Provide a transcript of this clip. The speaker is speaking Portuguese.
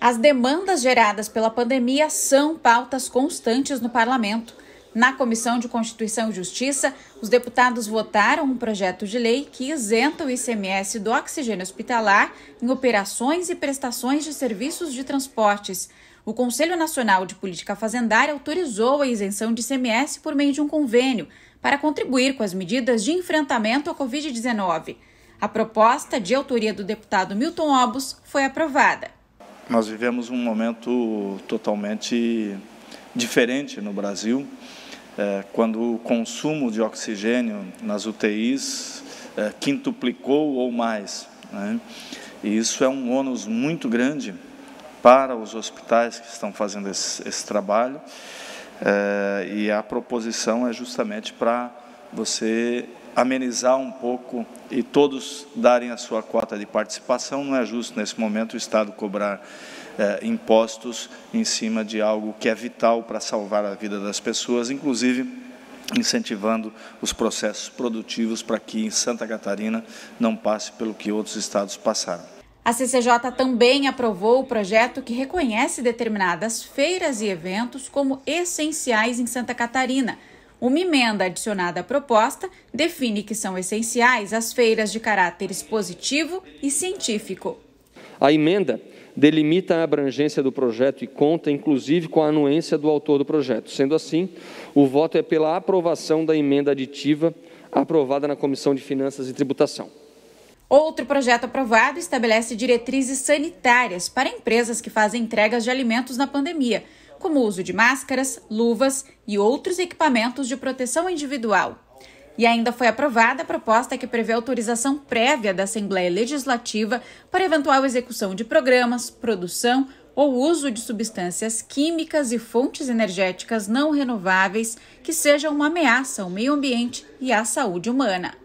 As demandas geradas pela pandemia são pautas constantes no parlamento. Na Comissão de Constituição e Justiça, os deputados votaram um projeto de lei que isenta o ICMS do oxigênio hospitalar em operações e prestações de serviços de transportes. O Conselho Nacional de Política Fazendária autorizou a isenção de ICMS por meio de um convênio para contribuir com as medidas de enfrentamento à Covid-19. A proposta, de autoria do deputado Milton Obos, foi aprovada. Nós vivemos um momento totalmente diferente no Brasil, é, quando o consumo de oxigênio nas UTIs é, quintuplicou ou mais. Né? E isso é um ônus muito grande para os hospitais que estão fazendo esse, esse trabalho. É, e a proposição é justamente para você amenizar um pouco e todos darem a sua cota de participação. Não é justo, nesse momento, o Estado cobrar é, impostos em cima de algo que é vital para salvar a vida das pessoas, inclusive incentivando os processos produtivos para que em Santa Catarina não passe pelo que outros estados passaram. A CCJ também aprovou o projeto que reconhece determinadas feiras e eventos como essenciais em Santa Catarina. Uma emenda adicionada à proposta define que são essenciais as feiras de caráter expositivo e científico. A emenda delimita a abrangência do projeto e conta, inclusive, com a anuência do autor do projeto. Sendo assim, o voto é pela aprovação da emenda aditiva aprovada na Comissão de Finanças e Tributação. Outro projeto aprovado estabelece diretrizes sanitárias para empresas que fazem entregas de alimentos na pandemia, como o uso de máscaras, luvas e outros equipamentos de proteção individual. E ainda foi aprovada a proposta que prevê autorização prévia da Assembleia Legislativa para eventual execução de programas, produção ou uso de substâncias químicas e fontes energéticas não renováveis que sejam uma ameaça ao meio ambiente e à saúde humana.